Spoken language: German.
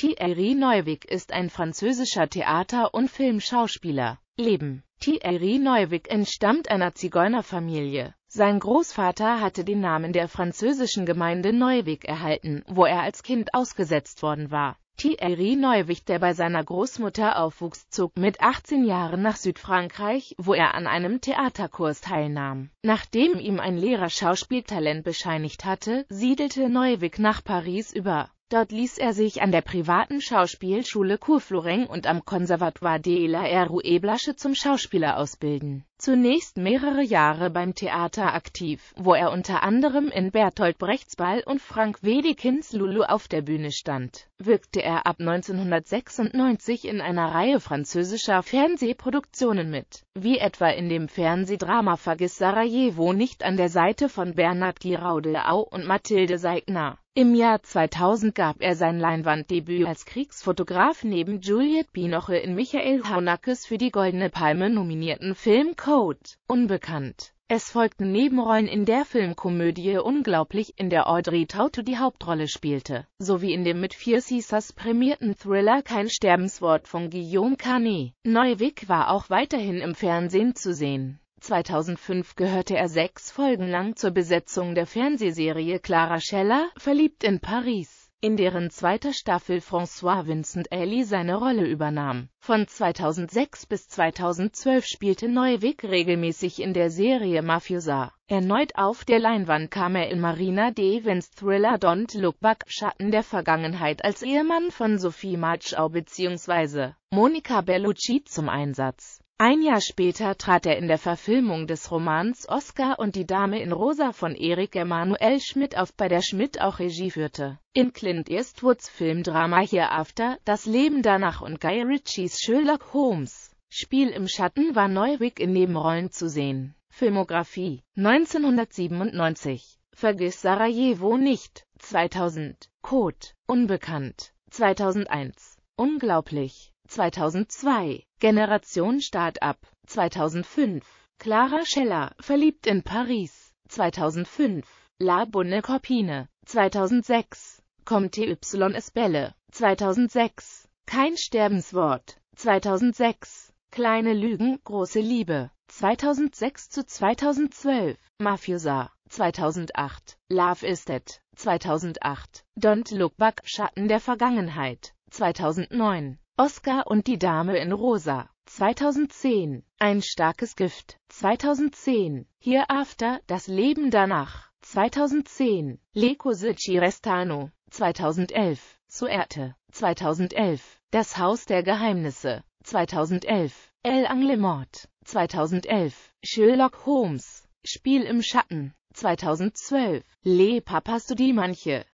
Thierry Neuwig ist ein französischer Theater- und Filmschauspieler. Leben Thierry Neuwig entstammt einer Zigeunerfamilie. Sein Großvater hatte den Namen der französischen Gemeinde Neuwig erhalten, wo er als Kind ausgesetzt worden war. Thierry Neuwig, der bei seiner Großmutter aufwuchs, zog mit 18 Jahren nach Südfrankreich, wo er an einem Theaterkurs teilnahm. Nachdem ihm ein Lehrer Schauspieltalent bescheinigt hatte, siedelte Neuwig nach Paris über. Dort ließ er sich an der privaten Schauspielschule Kurfloring und am Konservatoire de la Rue Blasche zum Schauspieler ausbilden. Zunächst mehrere Jahre beim Theater aktiv, wo er unter anderem in Bertolt Brechts Ball und Frank Wedekinds Lulu auf der Bühne stand, wirkte er ab 1996 in einer Reihe französischer Fernsehproduktionen mit, wie etwa in dem Fernsehdrama Vergiss Sarajevo nicht an der Seite von Bernhard Giraudelau und Mathilde Seigner. Im Jahr 2000 gab er sein Leinwanddebüt als Kriegsfotograf neben Juliet Binoche in Michael Haunakes für die Goldene Palme nominierten Film Code Unbekannt. Es folgten Nebenrollen in der Filmkomödie Unglaublich, in der Audrey Tautou die Hauptrolle spielte, sowie in dem mit vier Caesars prämierten Thriller Kein Sterbenswort von Guillaume Canet. Neuwig war auch weiterhin im Fernsehen zu sehen. 2005 gehörte er sechs Folgen lang zur Besetzung der Fernsehserie Clara Scheller, Verliebt in Paris, in deren zweiter Staffel François Vincent Ailly seine Rolle übernahm. Von 2006 bis 2012 spielte Neuwig regelmäßig in der Serie Mafiosa. Erneut auf der Leinwand kam er in Marina Devens Thriller Don't Look Back, Schatten der Vergangenheit als Ehemann von Sophie Marchau bzw. Monica Bellucci zum Einsatz. Ein Jahr später trat er in der Verfilmung des Romans Oscar und die Dame in Rosa von Erik Emanuel Schmidt auf, bei der Schmidt auch Regie führte. In Clint Eastwoods Filmdrama Hereafter, Das Leben danach und Guy Ritchies Sherlock Holmes Spiel im Schatten war Neuwig in Nebenrollen zu sehen. Filmografie 1997 Vergiss Sarajevo nicht 2000 Code Unbekannt 2001 Unglaublich 2002, Generation Startup, 2005, Clara Scheller, verliebt in Paris, 2005, La Bunne Corpine, 2006, Comte Y Esbelle, 2006, Kein Sterbenswort, 2006, Kleine Lügen, große Liebe, 2006 zu 2012, Mafiosa, 2008, Love Is Dead, 2008, Don't Look Back, Schatten der Vergangenheit, 2009, Oscar und die Dame in Rosa. 2010. Ein starkes Gift. 2010. Hereafter, das Leben danach. 2010. Le Cosici Restano. 2011. Suerte. 2011. Das Haus der Geheimnisse. 2011. El Anglemort. 2011. Sherlock Holmes. Spiel im Schatten. 2012. Le Papas du die Manche.